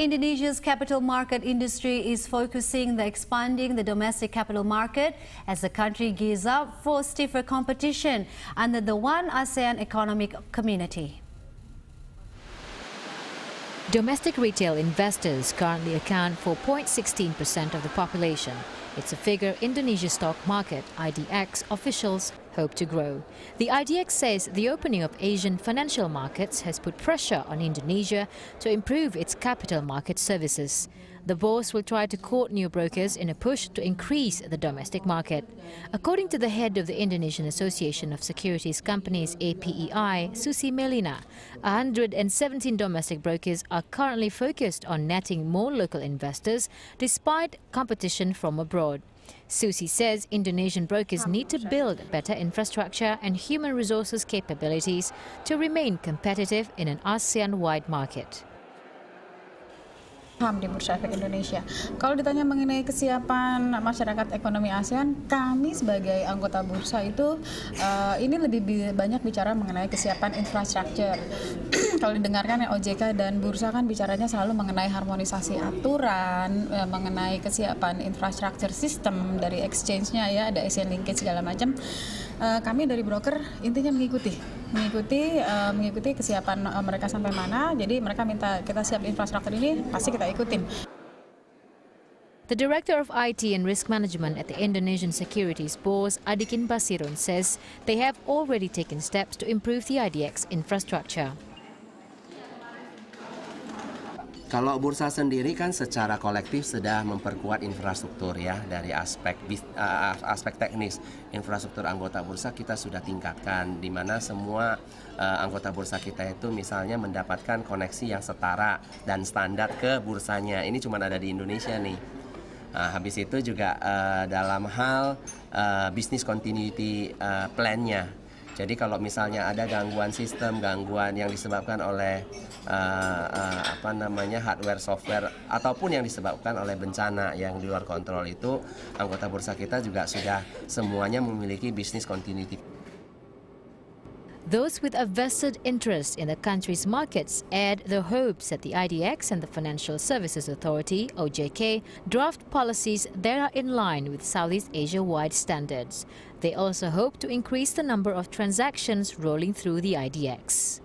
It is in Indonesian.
Indonesia's capital market industry is focusing the expanding the domestic capital market as the country gears up for stiffer competition under the One ASEAN Economic Community. Domestic retail investors currently account for 0.16% of the population. It's a figure Indonesia stock market, IDX, officials hope to grow. The IDX says the opening of Asian financial markets has put pressure on Indonesia to improve its capital market services. The boss will try to court new brokers in a push to increase the domestic market. According to the head of the Indonesian Association of Securities Companies, APEI, Susi Melina, 117 domestic brokers are currently focused on netting more local investors despite competition from abroad. Susi says Indonesian brokers need to build better infrastructure and human resources capabilities to remain competitive in an ASEAN-wide market. HAM di Bursa Efek Indonesia. Kalau ditanya mengenai kesiapan masyarakat ekonomi ASEAN, kami sebagai anggota bursa itu uh, ini lebih banyak bicara mengenai kesiapan infrastruktur. Kalau didengarkan ya OJK dan bursa kan bicaranya selalu mengenai harmonisasi aturan, uh, mengenai kesiapan infrastruktur sistem dari exchange-nya ya, ada Asian e Linkage segala macam. Eh, kami dari broker intinya mengikuti mengikuti uh, mengikuti kesiapan uh, mereka sampai mana. Jadi mereka minta kita siap infrastruktur ini pasti kita ikutin. The director of IT and risk management at the Indonesian Securities Board, Adikin Basirun, says they have already taken steps to improve the IDX infrastructure. Kalau bursa sendiri kan secara kolektif sudah memperkuat infrastruktur ya dari aspek uh, aspek teknis infrastruktur anggota bursa kita sudah tingkatkan di mana semua uh, anggota bursa kita itu misalnya mendapatkan koneksi yang setara dan standar ke bursanya. Ini cuma ada di Indonesia nih. Nah, habis itu juga uh, dalam hal uh, bisnis continuity uh, plan-nya jadi kalau misalnya ada gangguan sistem, gangguan yang disebabkan oleh uh, uh, apa namanya hardware software ataupun yang disebabkan oleh bencana yang di luar kontrol itu anggota bursa kita juga sudah semuanya memiliki bisnis continuity Those with a vested interest in the country's markets aired their hopes that the IDX and the Financial Services Authority, OJK, draft policies that are in line with Southeast Asia-wide standards. They also hope to increase the number of transactions rolling through the IDX.